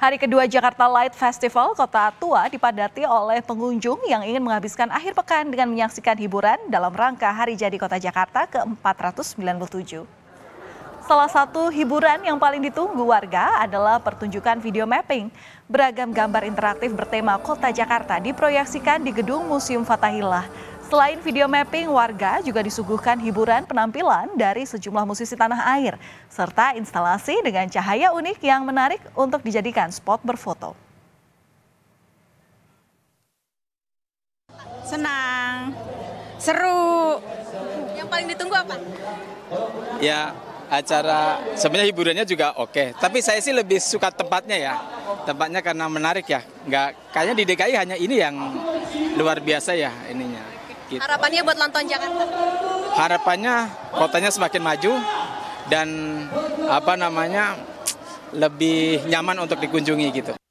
Hari kedua Jakarta Light Festival Kota Tua dipadati oleh pengunjung yang ingin menghabiskan akhir pekan dengan menyaksikan hiburan dalam rangka Hari Jadi Kota Jakarta ke-497. Salah satu hiburan yang paling ditunggu warga adalah pertunjukan video mapping. Beragam gambar interaktif bertema Kota Jakarta diproyeksikan di Gedung Museum Fatahillah. Selain video mapping, warga juga disuguhkan hiburan penampilan dari sejumlah musisi tanah air, serta instalasi dengan cahaya unik yang menarik untuk dijadikan spot berfoto. Senang, seru. Yang paling ditunggu apa? Ya, acara sebenarnya hiburannya juga oke, okay. tapi saya sih lebih suka tempatnya ya. Tempatnya karena menarik ya. Nggak kayaknya di DKI hanya ini yang luar biasa ya ininya gitu. Harapannya buat nonton Jakarta? Harapannya kotanya semakin maju dan apa namanya lebih nyaman untuk dikunjungi gitu.